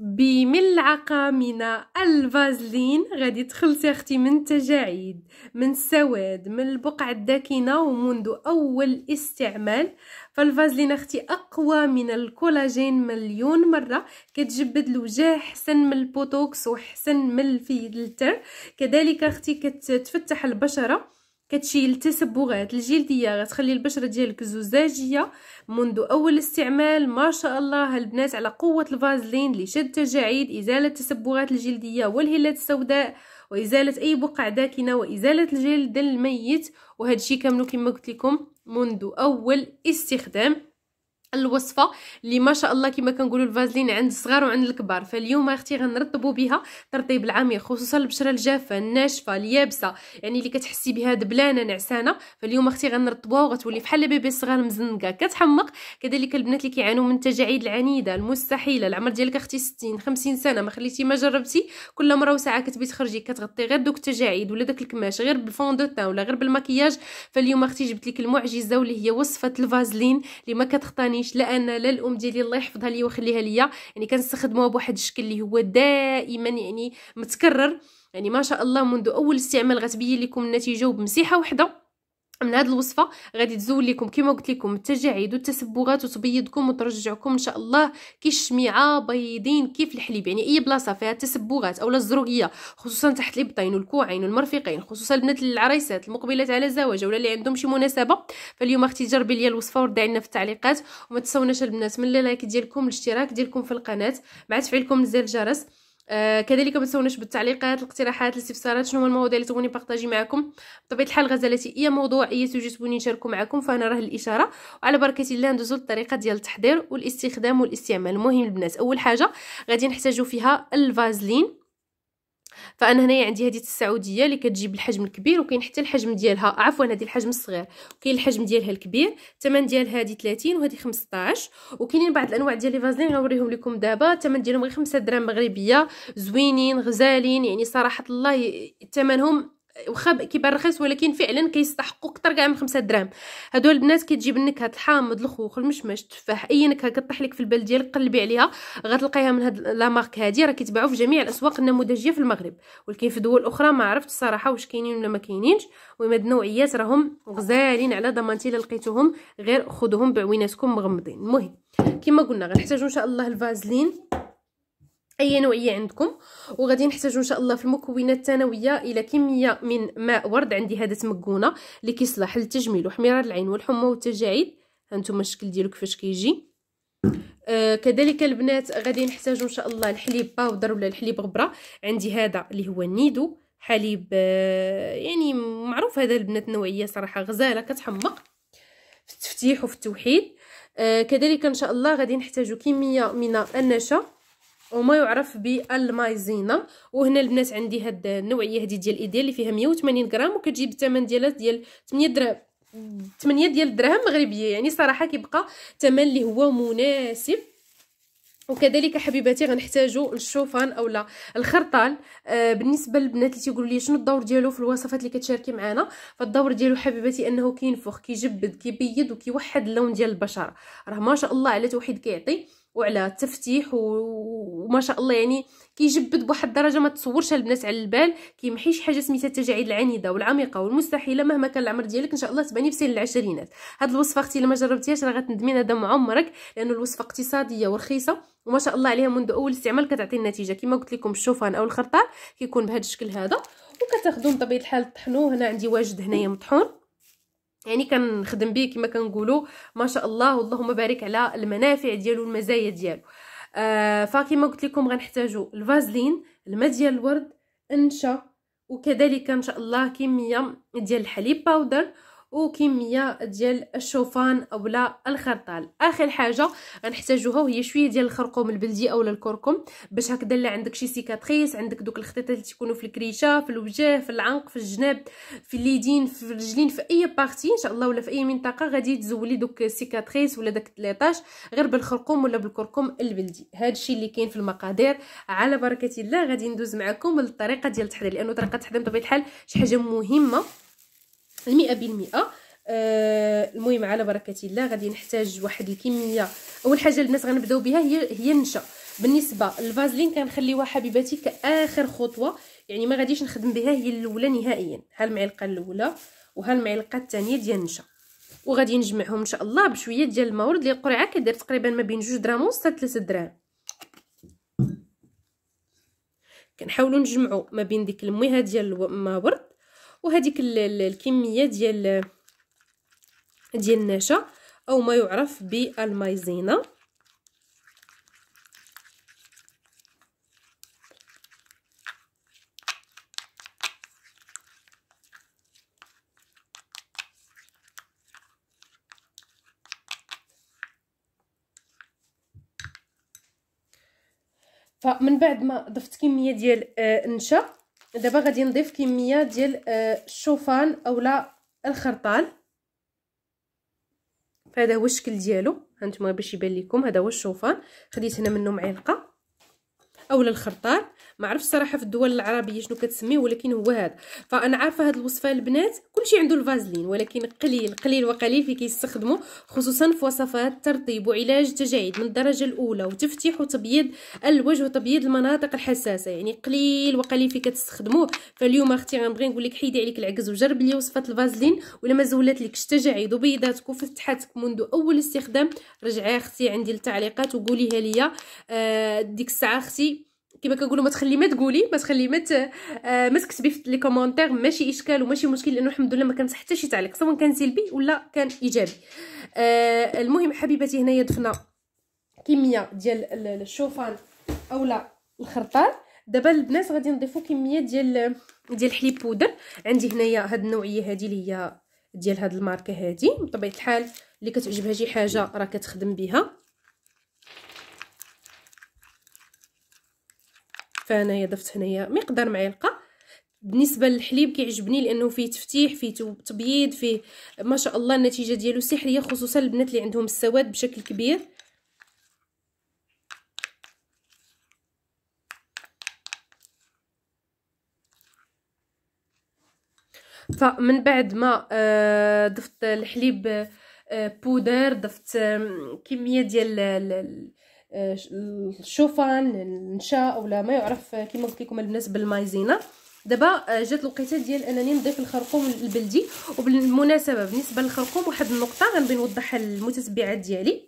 بملعقة من الفازلين غادي تخلصي اختي من التجاعيد من السواد من البقع الداكنة ومنذ أول استعمال فالفازلين اختي أقوى من الكولاجين مليون مرة كتجبد الوجه حسن من البوتوكس وحسن من الفيلتر كذلك اختي كتفتح البشرة كتشيل التسبغات الجلديه غتخلي البشره ديالك زجاجيه منذ اول استعمال ما شاء الله البنات على قوه الفازلين لشد التجاعيد ازاله التسبغات الجلديه والهلات السوداء وازاله اي بقع داكنه وازاله الجلد الميت وهذا الشيء كامل كما قلت لكم منذ اول استخدام الوصفه اللي ما شاء الله كما كنقولوا الفازلين عند الصغار وعند الكبار فاليوم اختي غنرطبوا بها ترطيب العميق خصوصا البشره الجافه الناشفه اليابسه يعني اللي كتحسي بها دبلانه نعسانه فاليوم اختي غنرطبوها وغتولي بحال بيبي صغار مزنقه كتحمق كذلك البنات اللي كيعانوا من التجاعيد العنيده المستحيله العمر ديالك اختي 60 50 سنه ما خليتي ما جربتي كل مره وساعه كتبي تخرجي كتغطي غير دوك التجاعيد ولا داك الكماش غير بالفون دو ولا غير بالمكياج فاليوم اختي جبت لك المعجزه واللي هي وصفه الفازلين اللي ما كتخطاني كنعاونيش لا انا لا الام ديالي الله يحفظها لي ويخليها ليا يعني كنستخدموها بواحد الشكل اللي هو دائما يعني متكرر يعني ما شاء الله منذ اول استعمال غتبين لكم النتيجه وبمسيحه وحده من هذه الوصفه غادي تزول لكم كما قلت لكم التجاعيد والتسبغات وتبيضكم وترجعكم ان شاء الله كي الشميعه بيضين كيف الحليب يعني اي بلاصه فيها تسبغات اولا الزروقيه خصوصا تحت البطين والكوعين والمرفقين خصوصا البنات العريسات المقبلات على الزواج ولا اللي عندهم شي مناسبه فاليوم اختي جربي ليا الوصفه وردي لنا في التعليقات وما تنساوناش البنات من اللايك ديالكم الاشتراك ديالكم في القناه مع تفعيلكم زر الجرس آه كذلك ما تنسوناش بالتعليقات الاقتراحات الاستفسارات شنو هما المواضيع اللي تبغوني نبارطاجي معكم بطبيعه الحال غزالتي اي موضوع اي سوجي تبغوني نشاركو معكم فانا راه الاشاره وعلى بركه الله ندوزو للطريقه ديال التحضير والاستخدام والاستعمال المهم البنات اول حاجه غادي نحتاجو فيها الفازلين فانا هنايا عندي هذه السعوديه اللي كتجيب الحجم الكبير وكاين حتى الحجم ديالها عفوا هذه الحجم الصغير وكاين الحجم ديالها الكبير الثمن ديال هذه 30 وهذه 15 وكاينين بعض الانواع ديال لي فازلين غنوريهم لكم دابا الثمن ديالهم غير 5 دراهم مغربيه زوينين غزالين يعني صراحه الله الثمنهم واخا كيبان رخيص ولكن فعلا كيستحقوا اكثر كاع من خمسة دراهم هادو البنات كتجيب النكهه الحامض الخوخ المشمش التفاح اي نكهه كطيح لك في البال ديالك قلبي عليها غتلقايها من هاد لا مارك هادي راه كيتباعوا في جميع الاسواق النموذجيه في المغرب ولكن في دول اخرى ما عرفت الصراحه واش كاينين ولا ما كاينينش المهم هاد النوعيات راهم غزالين على ضمانتي الا لقيتوهم غير خذوهم بعويناتكم مغمضين المهم كما قلنا غنحتاجو ان شاء الله الفازلين اي نوعيه عندكم وغادي نحتاجو ان شاء الله في المكونات الثانويه الى كميه من ماء ورد عندي هذا تمكونه اللي كيصلح للتجميل وحمرار العين والحمى والتجاعيد هانتوما الشكل ديالو كيفاش كيجي آه كذلك البنات غادي نحتاجو ان شاء الله الحليب باودر ولا الحليب غبره عندي هذا اللي هو النيدو حليب آه يعني معروف هذا البنات نوعيه صراحه غزاله كتحمق في التفتيح وفي التوحيد آه كذلك ان شاء الله غادي نحتاجو كميه من النشا وما يعرف بالمايزينا وهنا البنات عندي هاد النوعيه هادي ديال ايديال اللي فيها 180 غرام وكتجي بثمن ديالها ديال 8 درهم 8 ديال الدراهم مغربيه يعني صراحه كيبقى ثمن اللي هو مناسب وكذلك حبيباتي غنحتاجوا الشوفان اولا الخرطال آه بالنسبه للبنات اللي تيقولوا لي شنو الدور ديالو في الوصفات اللي كتشاركي معنا فالدور ديالو حبيباتي انه كينفخ كيجبد كيبيض وكيوحد اللون ديال البشره راه ما شاء الله على توحيد كيعطي وعلى التفتيح وما شاء الله يعني كيجبد بواحد الدرجه ما تصورش البنات على البال كيمحي شي حاجه سميتها التجاعيد العنيده والعميقه والمستحيله مهما كان العمر ديالك ان شاء الله تباني في سن العشرينات هاد الوصفه اختي لما جربتيهاش راه غتندمي ندم عمرك لانه الوصفه اقتصاديه ورخيصه وما شاء الله عليها منذ اول استعمال كتعطي النتيجه كما قلت لكم الشوفان او الخرطال كيكون بهذا الشكل هذا وكتاخذوه بطبيعه الحال طحنوه هنا عندي واجد هنايا مطحون يعني كنخدم به كما كنقولوا ما شاء الله اللهم بارك على المنافع ديالو والمزايا ديالو آه فكما قلت لكم غنحتاجوا الفازلين الماء ديال الورد النشا وكذلك ان شاء الله كميه ديال الحليب باودر وكميه ديال الشوفان اولا الخرطال اخر حاجه غنحتاجوها وهي شويه ديال الخرقوم البلدي اولا الكركم باش هكذا الا عندك شي سيكاتريس عندك دوك الخطيطات اللي تكونوا في الكريشه في الوجه في العنق في الجناب في اليدين في الرجلين في اي بارتي ان شاء الله ولا في اي منطقه غادي تزولي دوك السيكاتريس ولا داك الطيطاج غير بالخرقوم ولا بالكركم البلدي هذا الشيء اللي كاين في المقادير على بركه الله غادي ندوز معكم للطريقه ديال التحضير لانه طريقه التحضير بطبيعه الحال شي حاجه مهمه المئة بالمئة آه المهم على بركه الله غادي نحتاج واحد الكميه اول حاجه الناس غنبداو بها هي هي النشا بالنسبه للفازلين كنخليوها حبيباتي كاخر خطوه يعني ما غاديش نخدم بها هي الاولى نهائيا ها المعلقه الاولى وها المعلقه الثانيه ديال النشا وغادي نجمعهم ان شاء الله بشويه ديال المورد اللي القرعه كدير تقريبا ما بين جوج درام ونص حتى 3 دراهم كنحاولو نجمعو ما بين ديك الميها ديال المورد وهذيك الكميه ديال ديال النشا او ما يعرف بالمايزينا فمن بعد ما ضفت كميه ديال آه، النشا دابا غادي نضيف كميه ديال آه، الشوفان اولا الخرطال فهذا هو الشكل ديالو هانتوما باش يبان لكم هذا هو الشوفان خديت هنا منه معلقه اولا الخرطال ما عرفتش صراحه في الدول العربيه شنو كتسميه ولكن هو هذا فانا عارفه هذه الوصفه البنات كلشي عنده الفازلين ولكن قليل قليل وقليل في كيستخدموا خصوصا في وصفات ترطيب وعلاج تجاعيد من الدرجه الاولى وتفتيح وتبييض الوجه وتبييض المناطق الحساسه يعني قليل وقليل في كتستخدموه فاليوم اختي غنبغي نقول لك حيدي عليك العكز وجرب لي وصفه الفازلين ولا ما زولت لكش تجاعيد وبيضاتك وفتحاتك منذ اول استخدام رجعي اختي عندي التعليقات وقوليها ليا آه ديك الساعه اختي كما كنقولوا ما تخلي ما تقولي ما تخلي ما آه ما تكتبي في لي كومونتير ماشي اشكال وماشي مشكل لانه الحمد لله ما كانت حتى شي تعليق سواء كان سلبي ولا كان ايجابي آه المهم حبيباتي هنايا ضفنا كميه ديال الشوفان اولا الخرطال دابا البنات غادي نضيفوا كميه ديال ديال الحليب بودر عندي هنايا هاد النوعيه هادي اللي هي ديال هاد الماركه هادي بطبيعه الحال اللي كتعجبها شي حاجه راه كتخدم بها حفاه انايا ضفت هنايا مقدار معلقه بالنسبه للحليب كيعجبني لانه فيه تفتيح فيه تبييض فيه ما شاء الله النتيجه ديالو سحريه خصوصا البنات اللي عندهم السواد بشكل كبير فمن بعد ما آه، ضفت الحليب آه، بودر ضفت كميه ديال الشوفان النشاء ولا ما يعرف كما قلت لكم البنات بالمايزينا دابا آه، جات الوقيته ديال انني نضيف الخرقوم البلدي وبالمناسبه بالنسبه للخرقوم واحد النقطه غنبغي نوضحها للمتتبعات ديالي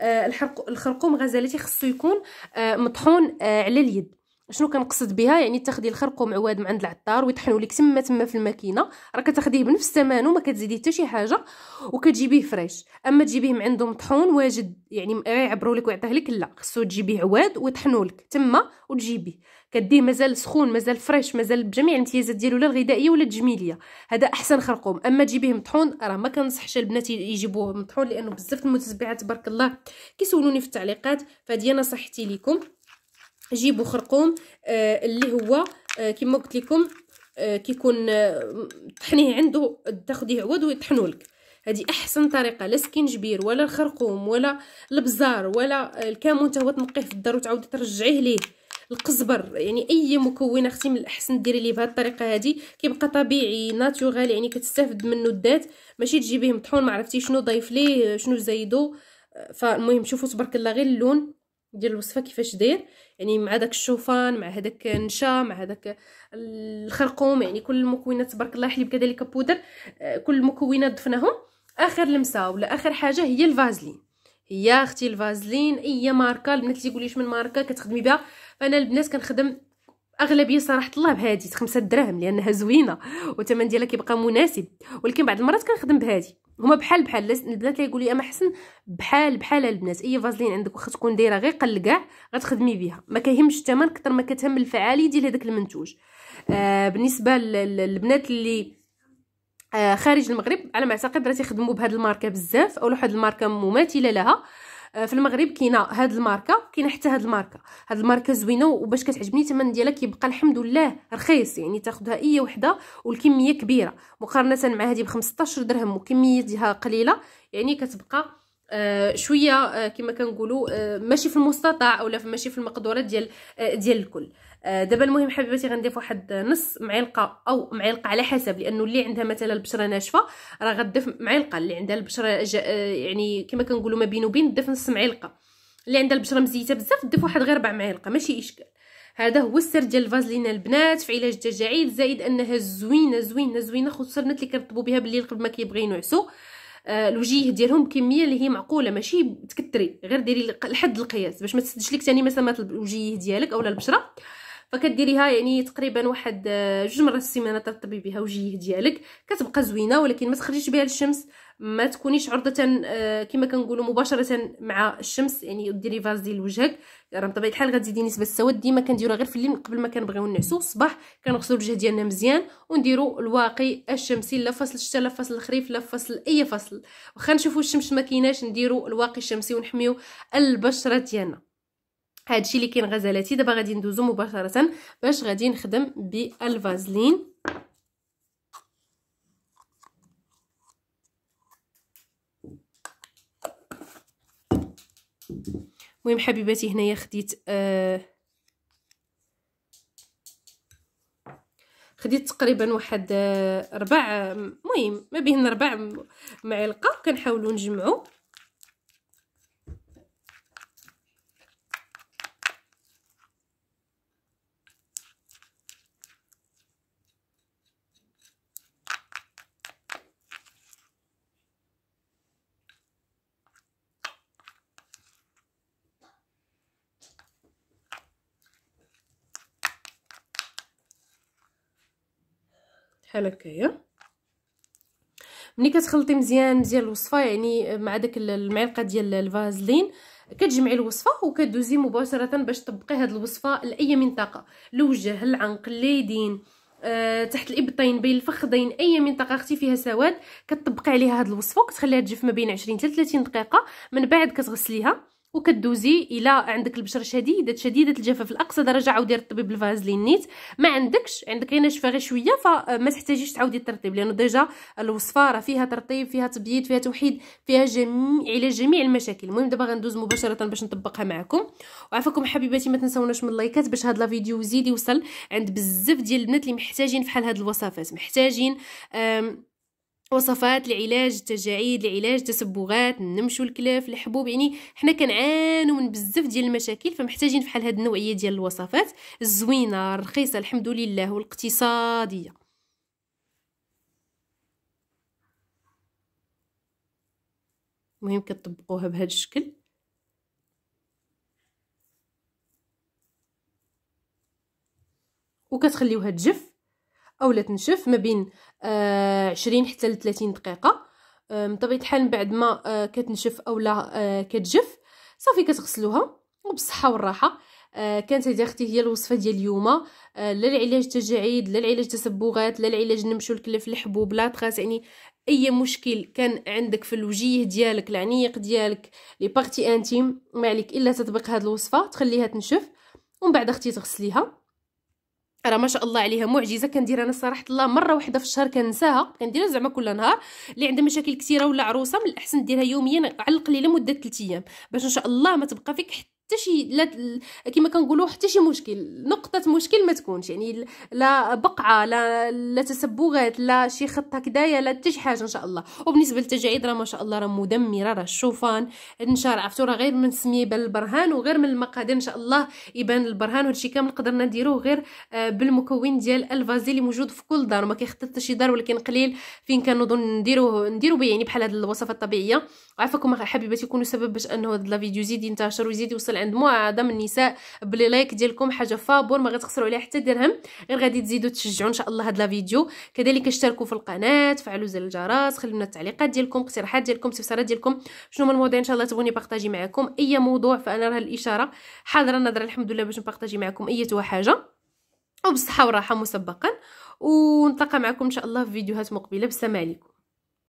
آه، الخرقوم غزالتي خصو يكون آه، مطحون على اليد شنو كنقصد بها يعني تاخدي الخرق ومعواد من عند العطار ويطحنوا لك تما تما في الماكينه راه كتاخديه بنفس الثمن وما كتزيدي حتى شي حاجه وكتجيبيه فريش اما تجيبيه من عندهم طحون واجد يعني يعبروا لك ويعطيه لك لا خصو تجيبيه عواد ويطحنوا لك تما وتجيبيه كديه مازال سخون مازال فريش مازال بجميع الامتيازات ديالو لا الغذائيه ولا التجميليه هذا احسن خرقوم اما تجيبيه مطحون راه ما كنصحش البنات يجيبوه مطحون لانه بزاف المتتبعات تبارك الله كيسولوني في التعليقات فهذه نصيحتي لكم جيبوا خرقوم آه، اللي هو آه، كما قلت لكم آه، كيكون طحنيه عنده تاخديه عود ويطحنوا لك هذه احسن طريقه لا سكينجبير ولا الخرقوم ولا البزار ولا الكمون حتى هو تنقيه في الدار وتعاودي ترجعيه ليه القزبر يعني اي مكون اختي من الاحسن ديري ليه بهذه الطريقه هذه كيبقى طبيعي ناتورال يعني كتستافد منه الذات ماشي تجيبيه مطحون ما عرفتي شنو ضايف ليه شنو زايدو فالمهم شوفوا تبارك الله غير اللون ديال الوصفه كيفاش داير يعني مع داك الشوفان مع هذاك النشا مع هذاك الخرقوم يعني كل المكونات تبارك الله حليب كذلك بودر آه، كل المكونات ضفناهم اخر لمسه ولا اخر حاجه هي الفازلين هي اختي الفازلين اي ماركه البنات اللي يقوليش من ماركه كتخدمي بها فانا البنات كنخدم اغلبيه صراحه الله بهادي خمسة دراهم لانها زوينه والثمن ديالها كيبقى مناسب ولكن بعض المرات كنخدم بهادي هما بحال بحال البنات اللي يقول لي اما حسن بحال بحال البنات اي فازلين عندك واخا تكون دايره غير كاع غتخدمي بها ما كيهمش الثمن كثر ما كتهم الفعاليه ديال هذاك المنتوج آه بالنسبه للبنات اللي آه خارج المغرب على ما اعتقد راه تيخدموا بهاد الماركه بزاف او واحد الماركه مماثله لها آه، في المغرب كاينه هاد الماركه كاينه حتى هاد الماركه هاد الماركه زوينه وباش كتعجبني الثمن ديالها كيبقى الحمد لله رخيص يعني تاخذها اي وحده والكميه كبيره مقارنه مع هذه ب 15 درهم وكميتها قليله يعني كتبقى آه شويه آه كما كنقولوا آه ماشي في المستطاع اولا ماشي في المقدورات ديال آه ديال الكل آه، دابا المهم حبيباتي غنضيف واحد نص معلقه او معلقه على حسب لانه اللي عندها مثلا البشره ناشفه راه غضيف معلقه اللي عندها البشره آه، يعني كما كنقولوا ما بين وبين دف نص معلقه اللي عندها البشره مزيته بزاف ضيف واحد غير ربع معلقه ماشي اشكال هذا هو السر ديال الفازلين البنات في علاج التجاعيد زائد انها زوينه زوينه زوينه خصوصا البنات اللي كيرطبوا بها بالليل قبل ما كيبغيو ينعسوا آه الوجيه ديالهم بكميه اللي هي معقوله ماشي تكثري غير ديري لحد القياس باش ما تسدش لك ثاني مسامات الوجيه ديالك اولا البشره فكديريها يعني تقريبا واحد آه، جوج مرات في السيمانه ترطبي بها وجهيه ديالك كتبقى زوينه ولكن ما تخرجيش بها للشمس ما تكونيش عرضه آه، كما كنقولوا مباشره مع الشمس يعني ديري فاز ديال وجهك راه بطبيعه الحال غتزيدي نسبه السواد ديما كنديروها غير في الليل قبل ما كنبغيو نعسو الصباح كنغسلو الوجه ديالنا مزيان ونديرو الواقي الشمسي لا فصل الشتاء لا فصل الخريف لا فصل اي فصل واخا نشوفو الشمس ما كايناش نديرو الواقي الشمسي ونحميو البشره ديالنا هادشي اللي كاين غزالاتي دابا غادي ندوزو مباشره باش غادي نخدم بالفازلين المهم حبيباتي هنايا خديت آه خديت تقريبا واحد آه ربع مهم ما بين ربع معلقه كنحاولوا نجمعوا بحال هكايا ملي كتخلطي مزيان مزيان الوصفه يعني مع داك المعلقه ديال الفازلين كتجمعي الوصفه وكدوزي مباشره باش تطبقي هاد الوصفه لاي منطقه الوجه العنق اليدين أه، تحت الابطين بين الفخذين اي منطقه اختي فيها سواد كتطبقي عليها هاد الوصفه وكتخليها تجف ما بين 20 حتى 30 دقيقه من بعد كتغسليها وكدوزي الى عندك البشره شديده شديده الجفاف لاقصى درجه عاودي رطبي بالفازلين نيت ما عندكش عندك هنا شفا غير شويه فما تحتاجيش تعاودي الترطيب لانه ديجا الوصفه راه فيها ترطيب فيها تبييض فيها توحيد فيها جميع علاج جميع المشاكل المهم دابا غندوز مباشره باش نطبقها معكم وعافاكم حبيباتي ما تنساوناش من اللايكات باش هاد لا فيديو يزيد يوصل عند بزاف ديال البنات اللي محتاجين فحال هاد الوصفات محتاجين وصفات لعلاج التجاعيد لعلاج تسبغات نمشوا الكلاف الحبوب يعني حنا كنعانوا من بزاف ديال المشاكل فمحتاجين فحال هاد النوعيه ديال الوصفات الزوينه الرخيصه الحمد لله والاقتصاديه المهم كتطبقوها بهذا الشكل وكتخليوها تجف اولا تنشف ما بين آه، عشرين حتى ل 30 دقيقه آه، من طبيعه الحال بعد ما آه، كتنشف اولا كتجف صافي كتغسلوها وبالصحه والراحه آه كانت هذه اختي هي الوصفه ديال اليوم لا العلاج تجاعيد لا العلاج تسبغات لا العلاج نمشو الكلف الحبوب لا تخاس يعني اي مشكل كان عندك في الوجيه ديالك العنيق ديالك لي بارتي انتيم ما عليك الا تطبيق هذه الوصفه تخليها تنشف ومن بعد اختي تغسليها راه ما شاء الله عليها معجزه كندير انا صراحه الله مره واحده في الشهر كنساها كنديرها زعما كل نهار اللي عندها مشاكل كثيره ولا عروسه من الاحسن ديرها يوميا على القليله مده 3 ايام باش ان شاء الله ما تبقى فيك حتى حتى شي لا كما كنقولوا حتى شي مشكل نقطه مشكل ما تكونش يعني لا بقعه لا لا تسبغات لا شي خط هكدايا لا حتى شي حاجه ان شاء الله وبالنسبه للتجاعيد راه ما شاء الله راه مدمره راه الشوفان النشار عفتو راه غير من سمي يبان البرهان وغير من المقادير ان شاء الله يبان البرهان وهادشي كامل قدرنا نديروه غير آه، بالمكون ديال الفازي اللي موجود في كل دار وما كيخطط حتى شي دار ولكن قليل فين كنظن نديروه نديرو به يعني بحال هاد الوصفه الطبيعيه عفاكم كما حبيباتي يكونوا سبب باش انه هذا الفيديو يزيد ينتشر ويزيد يوصل عند معظم النساء بلي لايك ديالكم حاجه فابور ما غتخسروا عليها حتى درهم غير غادي تزيدوا تشجعوا ان شاء الله هذا الفيديو كذلك اشتركوا في القناه فعلوا زر الجرس خليو لنا التعليقات ديالكم اقتراحات ديالكم استفسارات ديالكم شنو هما المواضيع ان شاء الله تبغوني بارطاجي معكم اي موضوع فانا راه الاشاره حاضره نظره الحمد لله باش نبارطاجي معكم اي حاجه وبالصحه والراحه مسبقا ونتلاقى معكم ان شاء الله في فيديوهات مقبله بالسلام عليكم